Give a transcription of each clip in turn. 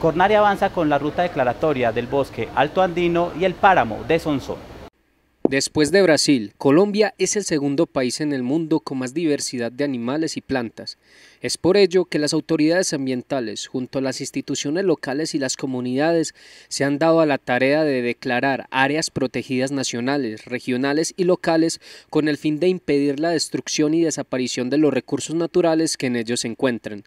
Cornaria avanza con la ruta declaratoria del bosque alto andino y el páramo de Sonsón. Después de Brasil, Colombia es el segundo país en el mundo con más diversidad de animales y plantas. Es por ello que las autoridades ambientales, junto a las instituciones locales y las comunidades, se han dado a la tarea de declarar áreas protegidas nacionales, regionales y locales con el fin de impedir la destrucción y desaparición de los recursos naturales que en ellos se encuentran.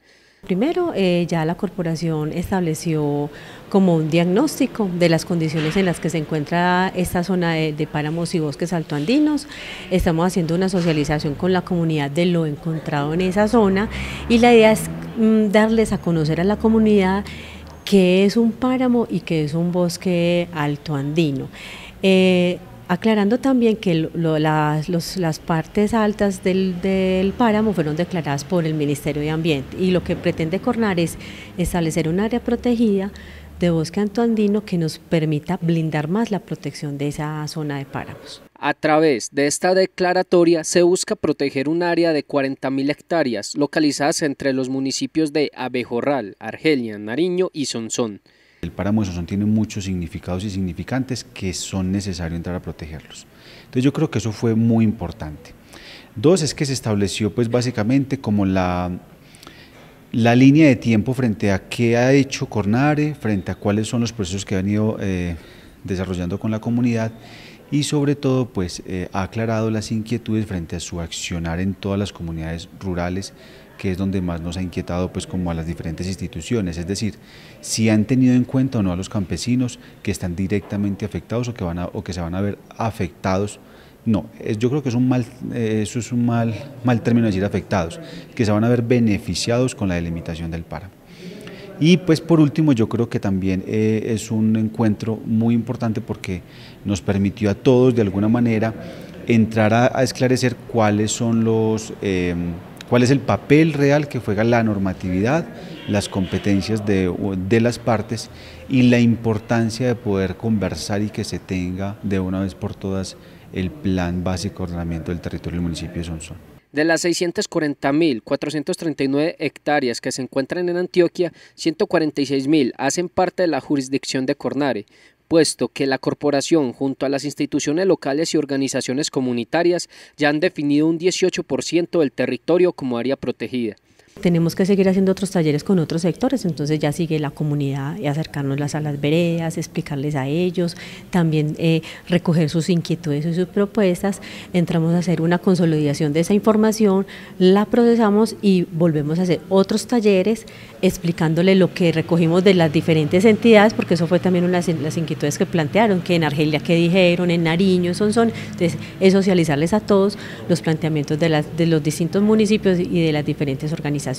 Primero, eh, ya la corporación estableció como un diagnóstico de las condiciones en las que se encuentra esta zona de, páramos y bosques altoandinos. Estamos haciendo una socialización con la comunidad de lo encontrado en esa zona y la idea es mm, darles a conocer a la comunidad qué es un páramo y qué es un bosque altoandino. Eh, aclarando también que las, partes altas del, del, páramo fueron declaradas por el Ministerio de Ambiente y lo que pretende Cornar es establecer un área protegida de bosque antoandino que nos permita blindar más la protección de esa zona de páramos. A través de esta declaratoria se busca proteger un área de 40.000 hectáreas localizadas entre los municipios de Abejorral, Argelia, Nariño y Sonsón. El páramo de tiene muchos significados y significantes que son necesarios entrar a protegerlos. Entonces yo creo que eso fue muy importante. Dos, es que se estableció pues básicamente como la, la línea de tiempo frente a qué ha hecho Cornare, frente a cuáles son los procesos que ha venido eh, desarrollando con la comunidad y sobre todo pues eh, ha aclarado las inquietudes frente a su accionar en todas las comunidades rurales que es donde más nos ha inquietado pues como a las diferentes instituciones, es decir, si han tenido en cuenta o no a los campesinos que están directamente afectados o que, van o que se van a ver afectados no, yo creo que es un mal, eh, eso es un mal, mal término decir afectados, que se van a ver beneficiados con la delimitación del páramo. Y pues por último yo creo que también eh, es un encuentro muy importante porque nos permitió a todos de alguna manera entrar a, esclarecer cuáles son los... Eh, cuál es el papel real que juega la normatividad, las competencias de, las partes y la importancia de poder conversar y que se tenga de una vez por todas el plan básico de ordenamiento del territorio del municipio de Sonsón. De las 640.439 hectáreas que se encuentran en Antioquia, 146.000 hacen parte de la jurisdicción de Cornare, puesto que la corporación junto a las instituciones locales y organizaciones comunitarias ya han definido un 18% del territorio como área protegida tenemos que seguir haciendo otros talleres con otros sectores, entonces ya sigue la comunidad y acercarnos a las veredas, explicarles a ellos, también eh, recoger sus inquietudes y sus propuestas, entramos a hacer una consolidación de esa información, la procesamos y volvemos a hacer otros talleres explicándole lo que recogimos de las diferentes entidades, porque eso fue también una de las inquietudes que plantearon, que en Argelia qué dijeron, en Nariño, son son, entonces es socializarles a todos los planteamientos de, las, de los distintos municipios y de las diferentes organizaciones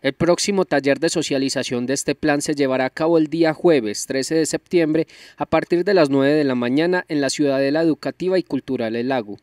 el próximo taller de socialización de este plan se llevará a cabo el día jueves 13 de septiembre a partir de las 9 de la mañana en la Ciudadela Educativa y Cultural El Lago.